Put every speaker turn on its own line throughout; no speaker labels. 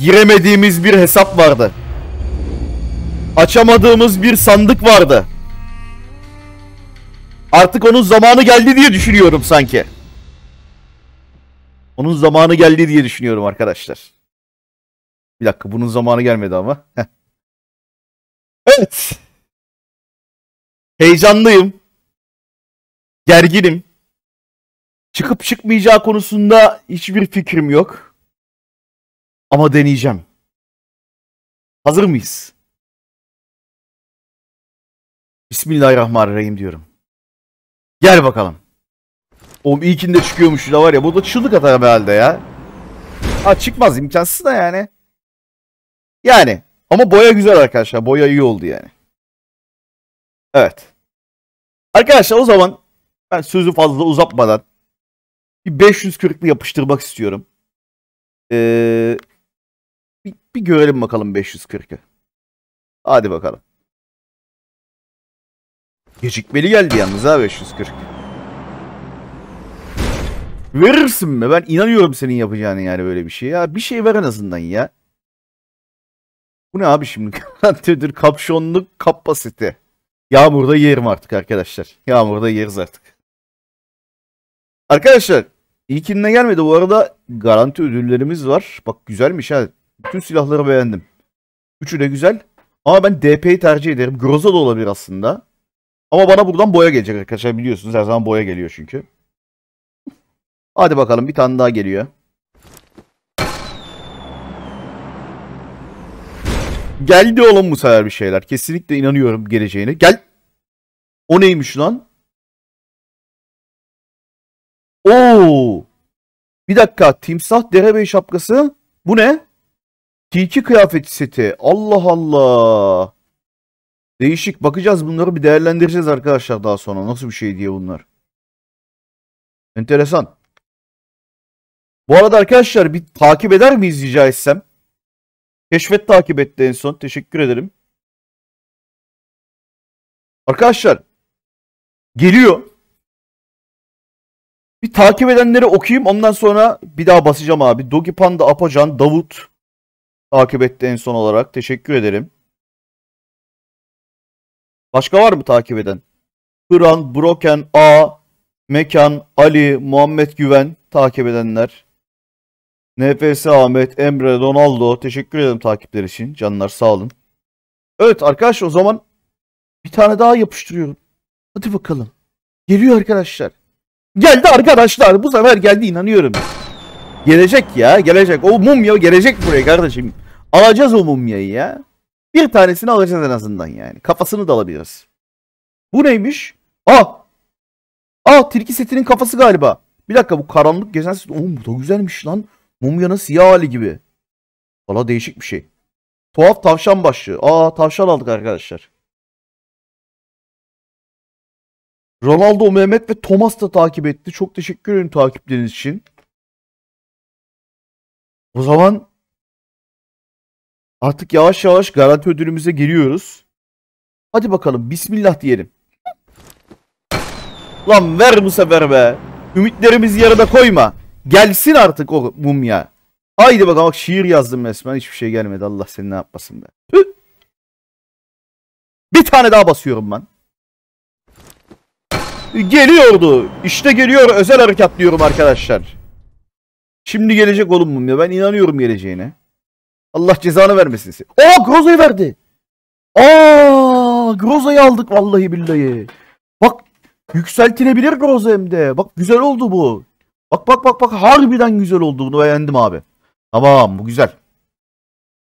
Giremediğimiz bir hesap vardı. Açamadığımız bir sandık vardı. Artık onun zamanı geldi diye düşünüyorum sanki. Onun zamanı geldi diye düşünüyorum arkadaşlar.
Bir dakika bunun zamanı gelmedi ama. evet. Heyecanlıyım. Gerginim. Çıkıp çıkmayacağı konusunda hiçbir fikrim yok. Ama deneyeceğim. Hazır mıyız? Bismillahirrahmanirrahim diyorum. Gel bakalım. Oğlum
ilkinde çıkıyormuş da var ya. burada da çığlık atar herhalde ya. Ha çıkmaz imkansız da yani. Yani. Ama boya güzel arkadaşlar. Boya iyi oldu yani. Evet. Arkadaşlar o zaman ben sözü fazla uzatmadan
bir 540'lı yapıştırmak istiyorum. Ee, bir görelim bakalım 540'ı. Hadi bakalım.
Gecikmeli geldi yalnız ha 540. Verirsin mi? Ben inanıyorum senin yapacağını yani böyle bir şey. Ya bir şey ver en azından ya. Bu ne abi şimdi? Garantidir kapşonlu kapasite. Yağmurda yerim artık arkadaşlar. Yağmurda yeriz artık. Arkadaşlar ilkinde gelmedi bu arada garanti ödüllerimiz var. Bak güzelmiş ha. Bütün silahları beğendim. Üçü de güzel. Ama ben DP'yi tercih ederim. Groza da olabilir aslında. Ama bana buradan boya gelecek arkadaşlar biliyorsunuz. Her zaman boya geliyor çünkü. Hadi bakalım bir tane daha geliyor. Geldi oğlum bu sefer bir şeyler. Kesinlikle inanıyorum geleceğine.
Gel. O neymiş lan? Oo. Bir dakika. Timsah derebey şapkası. Bu ne?
Tilki kıyafet seti. Allah Allah. Değişik. Bakacağız bunları bir değerlendireceğiz arkadaşlar daha sonra. Nasıl bir şey diye bunlar.
Enteresan. Bu arada arkadaşlar bir takip eder miyiz rica etsem? Keşfet takip etti en son. Teşekkür ederim. Arkadaşlar geliyor.
Bir takip edenleri okuyayım. Ondan sonra bir daha basacağım abi. Dogi Panda, Apocan, Davut, takip etti en son olarak. Teşekkür ederim. Başka var mı takip eden? Kıran, Broken, A, Mekan, Ali, Muhammed Güven takip edenler. NFS Ahmet, Emre, Ronaldo. Teşekkür ederim takipler için. Canlar sağ olun. Evet arkadaşlar o zaman bir tane daha yapıştırıyorum. Hadi bakalım. Geliyor arkadaşlar. Geldi arkadaşlar. Bu sefer geldi inanıyorum. Gelecek ya gelecek. O mum ya gelecek buraya kardeşim. Alacağız o mumyayı ya. Bir tanesini alacağız en azından yani. Kafasını da alabiliriz. Bu neymiş? Ah! Ah tilki setinin kafası galiba. Bir dakika bu karanlık gezen set. Oğlum bu da güzelmiş lan. Mumyanın siyah hali gibi. Valla değişik bir şey. Tuhaf tavşan başlığı. Aa tavşan aldık arkadaşlar.
Ronaldo, Mehmet ve Thomas da takip etti. Çok teşekkür ederim takipleriniz için. O zaman Artık yavaş yavaş garanti ödülümüze giriyoruz. Hadi bakalım
bismillah diyelim. Lan ver bu sefer be. Ümitlerimizi yarıda koyma. Gelsin artık o mumya. Haydi bakalım bak şiir yazdım resmen. Hiçbir şey gelmedi. Allah seni ne yapmasın be. Bir tane daha basıyorum ben. Geliyordu. İşte geliyor özel harekat diyorum arkadaşlar. Şimdi gelecek oğlum mum ya. Ben inanıyorum geleceğine. Allah cezanı vermesin seni. Aa Groza'yı verdi. Aa Groza'yı aldık vallahi billahi. Bak yükseltilebilir Groza hem de. Bak güzel oldu bu. Bak bak bak bak harbiden güzel oldu bunu beğendim abi. Tamam bu güzel.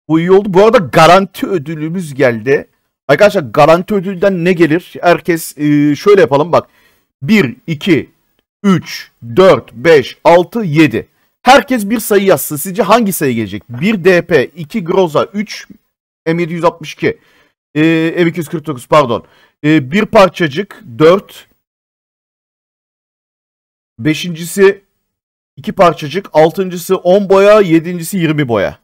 Bu iyi oldu. Bu arada garanti ödülümüz geldi. Arkadaşlar garanti ödülden ne gelir? Herkes e, şöyle yapalım bak. 1, 2, 3, 4, 5, 6, 7. Herkes bir sayı yazsın. Sizce hangi sayı gelecek? 1 DP, 2 Groza, 3 M762, e, M249 pardon. E, bir parçacık, 4. Beşincisi 2 parçacık, altıncısı 10 boya, yedincisi 20 boya.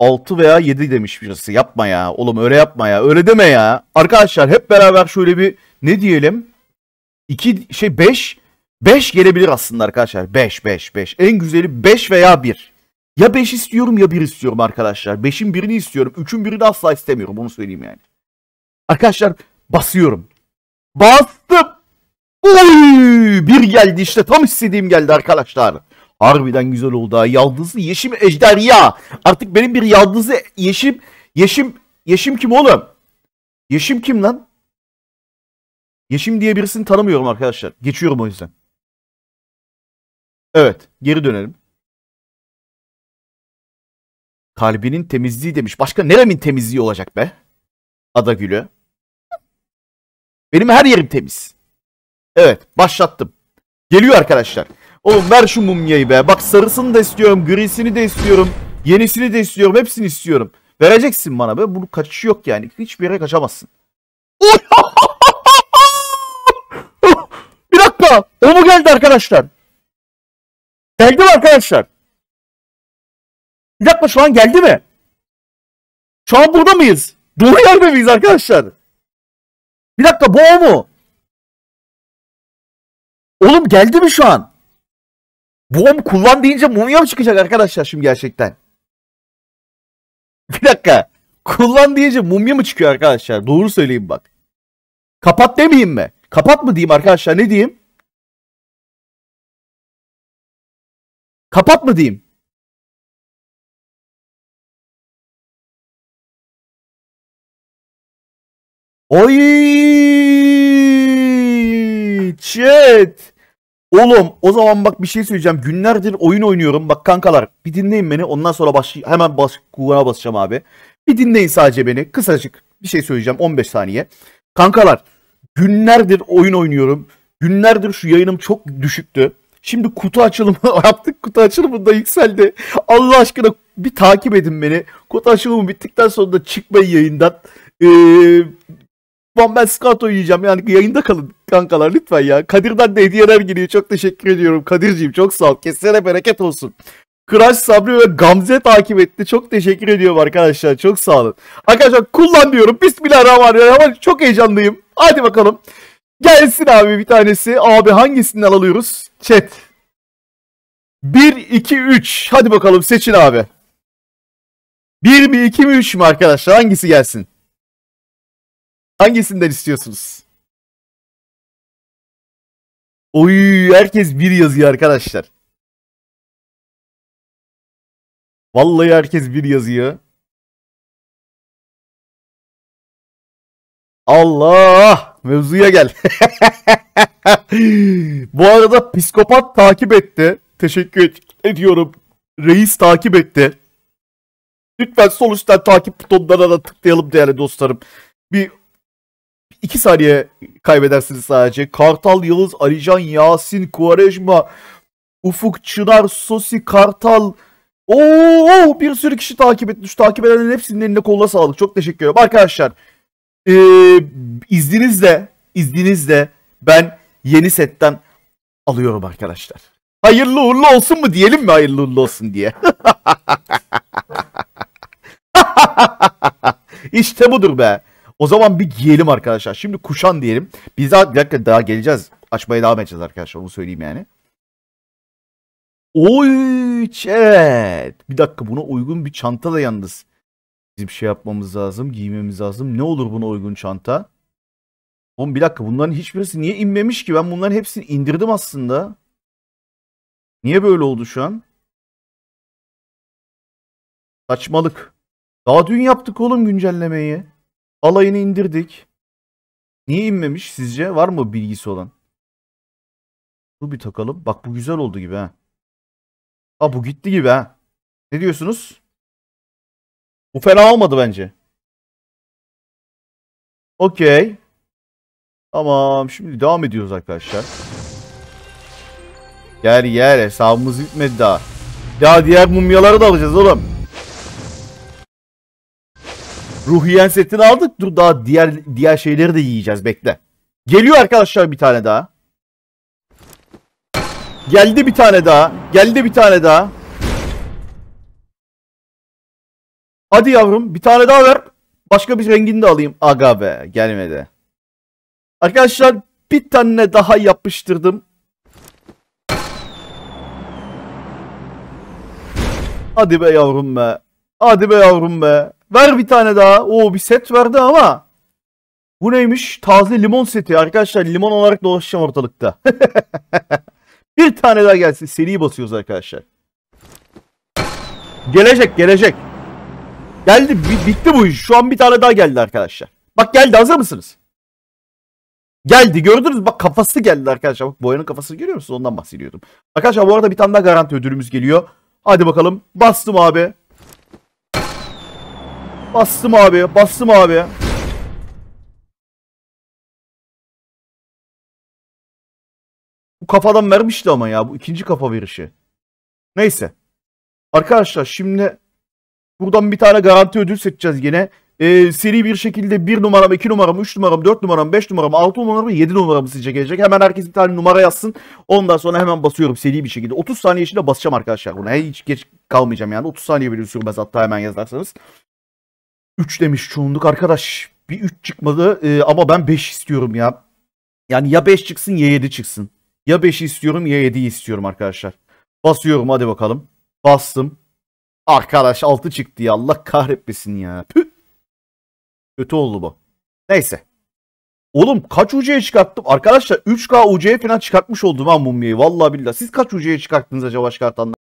6 veya 7 demiş birisi. Yapma ya. Oğlum öyle yapma ya. Öyle deme ya. Arkadaşlar hep beraber şöyle bir ne diyelim? 2 şey 5 5 gelebilir aslında arkadaşlar. 5, 5, 5. En güzeli 5 veya 1. Ya 5 istiyorum ya 1 istiyorum arkadaşlar. 5'in birini istiyorum. 3'ün birini asla istemiyorum. Bunu söyleyeyim yani. Arkadaşlar basıyorum. Bastım. Uy, bir geldi işte tam istediğim geldi arkadaşlar. Harbiden güzel oldu ha. Yaldızlı Yeşim Ejderha. Artık benim bir yaldızlı Yeşim... Yeşim... Yeşim kim oğlum? Yeşim kim lan? Yeşim diye birisini
tanımıyorum arkadaşlar. Geçiyorum o yüzden. Evet geri dönelim. Kalbinin temizliği demiş. Başka neremin temizliği olacak be? Ada gülü. Benim her yerim temiz.
Evet başlattım. Geliyor arkadaşlar. Oğlum ver şu mumyayı be. Bak sarısını da istiyorum. Grisini de istiyorum. Yenisini de istiyorum. Hepsini istiyorum. Vereceksin bana be. Bunu kaçışı yok yani. Hiçbir yere kaçamazsın.
Bir dakika. O mu geldi arkadaşlar? Geldi mi arkadaşlar? Bir dakika şu an geldi mi? Şu an burada mıyız? Doğru yerde miyiz arkadaşlar? Bir dakika bu o mu? Oğlum geldi mi şu an? Bom kullan deyince mumya mı çıkacak arkadaşlar şimdi gerçekten? Bir dakika. Kullan deyince mumya mı çıkıyor arkadaşlar? Doğru söyleyeyim bak. Kapat demeyeyim mi? Kapat mı diyeyim arkadaşlar ne diyeyim? Kapat mı diyeyim? Oy
chat. Oğlum o zaman bak bir şey söyleyeceğim. Günlerdir oyun oynuyorum. Bak kankalar bir dinleyin beni. Ondan sonra baş hemen bas Google'a basacağım abi. Bir dinleyin sadece beni. Kısacık bir şey söyleyeceğim 15 saniye. Kankalar günlerdir oyun oynuyorum. Günlerdir şu yayınım çok düşüktü. Şimdi kutu açılımı yaptık. Kutu açılımında yükseldi. Allah aşkına bir takip edin beni. Kutu açılımı bittikten sonra da çıkmayın yayından. Ee, ben, ben oynayacağım. Yani yayında kalın kankalar lütfen ya. Kadir'den de hediyeler geliyor. Çok teşekkür ediyorum. Kadir'ciğim çok sağ ol. Kesene bereket olsun. Kıraç Sabri ve Gamze takip etti. Çok teşekkür ediyorum arkadaşlar. Çok sağ olun. Arkadaşlar kullanıyorum. Bismillahirrahmanirrahim. Çok heyecanlıyım. Hadi bakalım. Gelsin abi bir tanesi. Abi hangisini alıyoruz? Chat. 1, 2,
3. Hadi bakalım seçin abi. 1 mi 2 mi 3 mü arkadaşlar? Hangisi gelsin? Hangisinden istiyorsunuz? Oy herkes bir yazıyor arkadaşlar. Vallahi herkes bir yazıyor. Allah! Mevzuya gel.
Bu arada psikopat takip etti. Teşekkür ediyorum. Reis takip etti. Lütfen sol üstten takip butonlarına da tıklayalım değerli dostlarım. Bir iki saniye kaybedersiniz sadece. Kartal, Yıldız, Alican, Yasin, Kuvarejma, Ufuk, Çınar, Sosi, Kartal. Ooo bir sürü kişi takip etmiş. Takip edenlerin hepsinin eline koluna sağlık. Çok teşekkür ederim. Arkadaşlar e, ee, izninizle, izninizle ben yeni setten alıyorum arkadaşlar. Hayırlı uğurlu olsun mu diyelim mi hayırlı uğurlu olsun diye. İşte budur be. O zaman bir giyelim arkadaşlar. Şimdi kuşan diyelim. Biz daha bir dakika daha geleceğiz. Açmaya devam edeceğiz arkadaşlar. Onu söyleyeyim yani. Oy evet. Bir dakika buna uygun bir çanta da yalnız Bizim şey yapmamız lazım, giymemiz lazım. Ne olur buna uygun çanta? Oğlum bir dakika bunların hiçbirisi niye inmemiş
ki? Ben bunların hepsini indirdim aslında. Niye böyle oldu şu an? Saçmalık. Daha dün yaptık oğlum güncellemeyi.
Alayını indirdik. Niye inmemiş sizce? Var mı bilgisi olan?
Bu bir takalım. Bak bu güzel oldu gibi ha. Ha bu gitti gibi ha. Ne diyorsunuz? Bu fena olmadı bence. Okey. Tamam şimdi devam ediyoruz
arkadaşlar. Gel, gel hesabımız bitmedi daha. Ya diğer mumyaları da alacağız oğlum. Ruhiyen setini aldık. Dur daha diğer diğer şeyleri de yiyeceğiz bekle. Geliyor arkadaşlar bir tane daha. Geldi bir tane daha. Geldi bir tane daha. Hadi yavrum bir tane daha ver. Başka bir rengini de alayım. Aga be gelmedi. Arkadaşlar bir tane daha yapıştırdım. Hadi be yavrum be. Hadi be yavrum be. Ver bir tane daha. Oo bir set verdi ama. Bu neymiş? Taze limon seti. Arkadaşlar limon olarak dolaşacağım ortalıkta. bir tane daha gelsin. seri basıyoruz arkadaşlar. Gelecek gelecek. Geldi bitti bu iş. Şu an bir tane daha geldi arkadaşlar. Bak geldi hazır mısınız? Geldi gördünüz Bak kafası geldi arkadaşlar. Bak boyanın kafasını görüyor musunuz? Ondan bahsediyordum. Arkadaşlar bu arada bir tane daha garanti ödülümüz geliyor. Hadi bakalım. Bastım abi. Bastım abi. Bastım
abi. Bu kafadan vermişti ama ya. Bu ikinci kafa verişi. Neyse.
Arkadaşlar şimdi Buradan bir tane garanti ödül seçeceğiz yine. Ee, seri bir şekilde 1 numaram, 2 numaram, 3 numaram, 4 numaram, 5 numaram, 6 numaram, 7 numaramı sizce gelecek. Hemen herkes bir tane numara yazsın. Ondan sonra hemen basıyorum seri bir şekilde. 30 saniye içinde basacağım arkadaşlar buna. Hiç geç kalmayacağım yani. 30 saniye bile sürmez hatta hemen yazarsanız. 3 demiş çoğunluk arkadaş. Bir 3 çıkmadı ee, ama ben 5 istiyorum ya. Yani ya 5 çıksın ya 7 çıksın. Ya 5'i istiyorum ya 7'yi istiyorum arkadaşlar. Basıyorum hadi bakalım. Bastım. Arkadaş 6 çıktı ya. Allah kahretmesin ya. Püh. Kötü oldu bu. Neyse. Oğlum kaç UC'ye çıkarttım? Arkadaşlar 3K UC'ye falan çıkartmış oldum ha mumyayı. Vallahi billahi. Siz kaç UC'ye çıkarttınız acaba çıkartanlar?